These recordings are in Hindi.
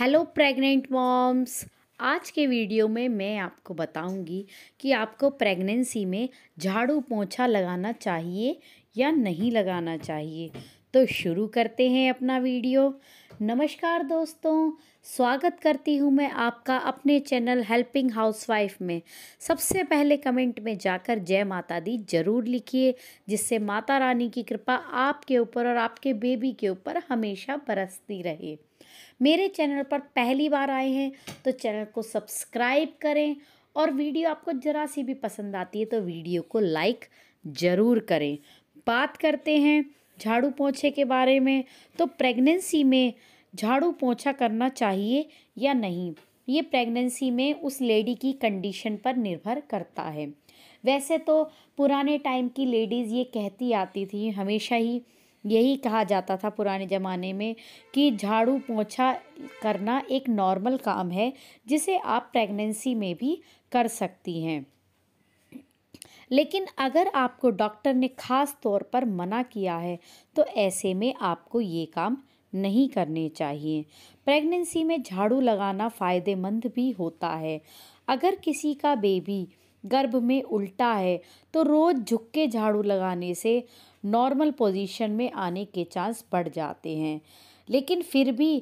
हेलो प्रेग्नेंट मॉम्स आज के वीडियो में मैं आपको बताऊंगी कि आपको प्रेगनेंसी में झाड़ू पोछा लगाना चाहिए या नहीं लगाना चाहिए तो शुरू करते हैं अपना वीडियो नमस्कार दोस्तों स्वागत करती हूँ मैं आपका अपने चैनल हेल्पिंग हाउसवाइफ में सबसे पहले कमेंट में जाकर जय माता दी ज़रूर लिखिए जिससे माता रानी की कृपा आपके ऊपर और आपके बेबी के ऊपर हमेशा बरसती रहे मेरे चैनल पर पहली बार आए हैं तो चैनल को सब्सक्राइब करें और वीडियो आपको ज़रा सी भी पसंद आती है तो वीडियो को लाइक ज़रूर करें बात करते हैं झाड़ू पोछे के बारे में तो प्रेगनेंसी में झाड़ू पोछा करना चाहिए या नहीं ये प्रेगनेंसी में उस लेडी की कंडीशन पर निर्भर करता है वैसे तो पुराने टाइम की लेडीज़ ये कहती आती थी हमेशा ही यही कहा जाता था पुराने ज़माने में कि झाड़ू पोछा करना एक नॉर्मल काम है जिसे आप प्रेगनेंसी में भी कर सकती हैं लेकिन अगर आपको डॉक्टर ने ख़ास तौर पर मना किया है तो ऐसे में आपको ये काम नहीं करने चाहिए प्रेगनेंसी में झाड़ू लगाना फ़ायदेमंद भी होता है अगर किसी का बेबी गर्भ में उल्टा है तो रोज़ झुक के झाड़ू लगाने से नॉर्मल पोजीशन में आने के चांस बढ़ जाते हैं लेकिन फिर भी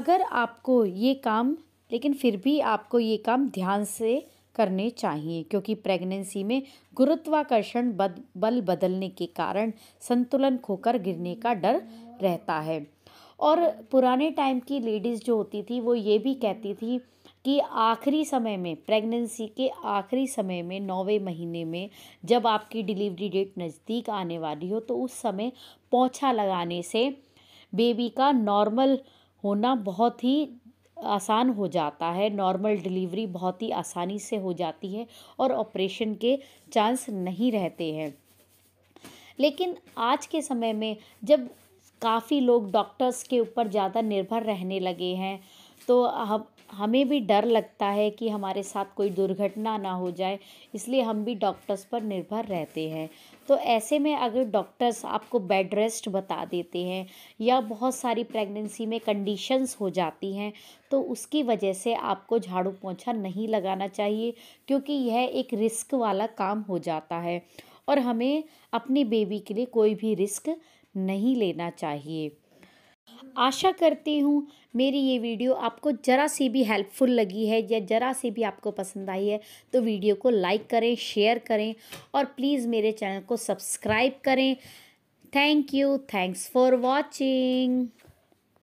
अगर आपको ये काम लेकिन फिर भी आपको ये काम ध्यान से करने चाहिए क्योंकि प्रेगनेंसी में गुरुत्वाकर्षण बद, बल बदलने के कारण संतुलन खोकर गिरने का डर रहता है और पुराने टाइम की लेडीज़ जो होती थी वो ये भी कहती थी कि आखिरी समय में प्रेगनेंसी के आखिरी समय में नौवे महीने में जब आपकी डिलीवरी डेट नज़दीक आने वाली हो तो उस समय पोछा लगाने से बेबी का नॉर्मल होना बहुत ही आसान हो जाता है नॉर्मल डिलीवरी बहुत ही आसानी से हो जाती है और ऑपरेशन के चांस नहीं रहते हैं लेकिन आज के समय में जब काफ़ी लोग डॉक्टर्स के ऊपर ज़्यादा निर्भर रहने लगे हैं तो हम हमें भी डर लगता है कि हमारे साथ कोई दुर्घटना ना हो जाए इसलिए हम भी डॉक्टर्स पर निर्भर रहते हैं तो ऐसे में अगर डॉक्टर्स आपको बेड रेस्ट बता देते हैं या बहुत सारी प्रेगनेंसी में कंडीशंस हो जाती हैं तो उसकी वजह से आपको झाड़ू पोछा नहीं लगाना चाहिए क्योंकि यह एक रिस्क वाला काम हो जाता है और हमें अपनी बेबी के लिए कोई भी रिस्क नहीं लेना चाहिए आशा करती हूँ मेरी ये वीडियो आपको ज़रा सी भी हेल्पफुल लगी है या ज़रा सी भी आपको पसंद आई है तो वीडियो को लाइक करें शेयर करें और प्लीज़ मेरे चैनल को सब्सक्राइब करें thank you thanks for watching